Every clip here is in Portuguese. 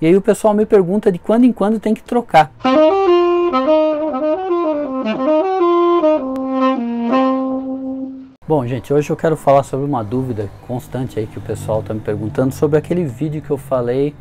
E aí o pessoal me pergunta de quando em quando tem que trocar. Bom, gente, hoje eu quero falar sobre uma dúvida constante aí que o pessoal está me perguntando sobre aquele vídeo que eu falei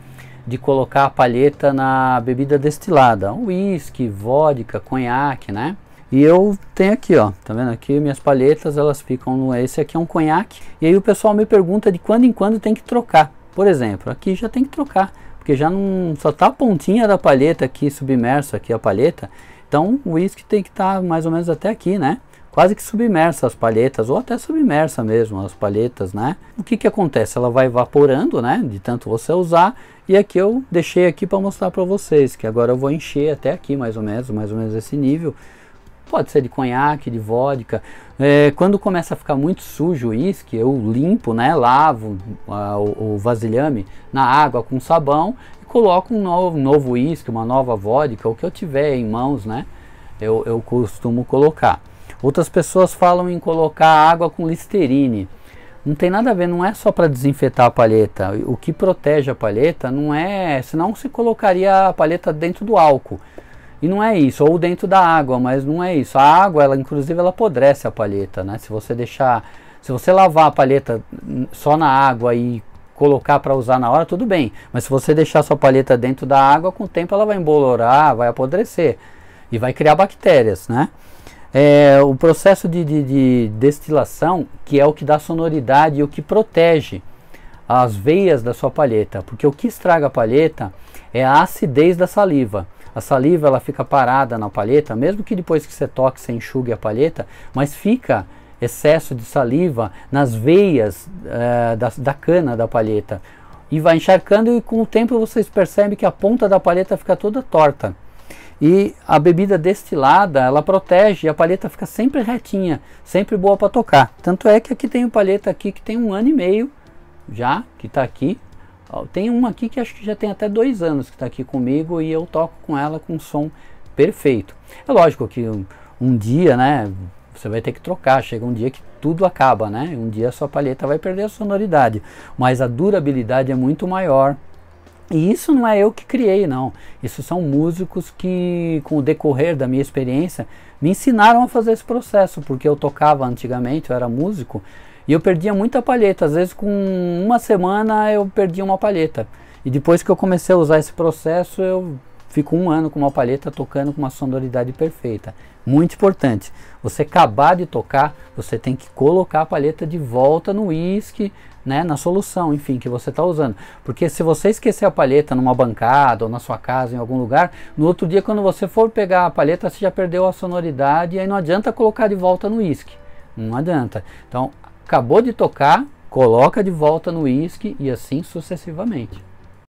de colocar a palheta na bebida destilada, uísque, vodka, conhaque, né? E eu tenho aqui, ó, tá vendo aqui minhas palhetas, elas ficam no esse aqui é um conhaque. E aí o pessoal me pergunta de quando em quando tem que trocar. Por exemplo, aqui já tem que trocar, porque já não só está a pontinha da palheta aqui submerso aqui a palheta. Então o uísque tem que estar tá mais ou menos até aqui, né? Quase que submersa as palhetas, ou até submersa mesmo as palhetas, né? O que que acontece? Ela vai evaporando, né? De tanto você usar. E aqui eu deixei aqui para mostrar para vocês, que agora eu vou encher até aqui mais ou menos, mais ou menos esse nível Pode ser de conhaque, de vodka. É, quando começa a ficar muito sujo o uísque, eu limpo, né, lavo a, ah, o, o vasilhame na água com sabão e coloco um novo, uísque, uma nova vodka, o que eu tiver em mãos, né, eu, eu costumo colocar. Outras pessoas falam em colocar água com Listerine. Não tem nada a ver, não é só para desinfetar a palheta. O que protege a palheta não é, senão se colocaria a palheta dentro do álcool. E não é isso, ou dentro da água, mas não é isso. A água, ela inclusive, ela apodrece a palheta, né? Se você deixar, se você lavar a palheta só na água e colocar para usar na hora, tudo bem. Mas se você deixar sua palheta dentro da água, com o tempo ela vai embolorar, vai apodrecer e vai criar bactérias, né? É, o processo de, de, de destilação, que é o que dá sonoridade e o que protege as veias da sua palheta, porque o que estraga a palheta é a acidez da saliva. A saliva ela fica parada na palheta, mesmo que depois que você toque, você enxugue a palheta, mas fica excesso de saliva nas veias eh, da, da cana da palheta. E vai encharcando e com o tempo vocês percebem que a ponta da palheta fica toda torta. E a bebida destilada, ela protege e a palheta fica sempre retinha, sempre boa para tocar. Tanto é que aqui tem uma palheta aqui que tem um ano e meio já, que está aqui, Ó, tem uma aqui que acho que já tem até dois anos que está aqui comigo e eu toco com ela com som perfeito. É lógico que um, um dia, né, você vai ter que trocar, chega um dia que tudo acaba, né? Um dia a sua palheta vai perder a sonoridade, mas a durabilidade é muito maior. E isso não é eu que criei, não. Isso são músicos que, com o decorrer da minha experiência, me ensinaram a fazer esse processo, porque eu tocava antigamente, eu era músico, e eu perdia muita palheta, às vezes com uma semana eu perdia uma palheta. E depois que eu comecei a usar esse processo, eu fico um ano com uma palheta tocando com uma sonoridade perfeita. Muito importante. Você acabar de tocar, você tem que colocar a palheta de volta no uísque, né, na solução, enfim, que você está usando. Porque se você esquecer a palheta numa bancada ou na sua casa, em algum lugar, no outro dia, quando você for pegar a palheta, você já perdeu a sonoridade e aí não adianta colocar de volta no uísque. Não adianta. Então, acabou de tocar, coloca de volta no uísque e assim sucessivamente.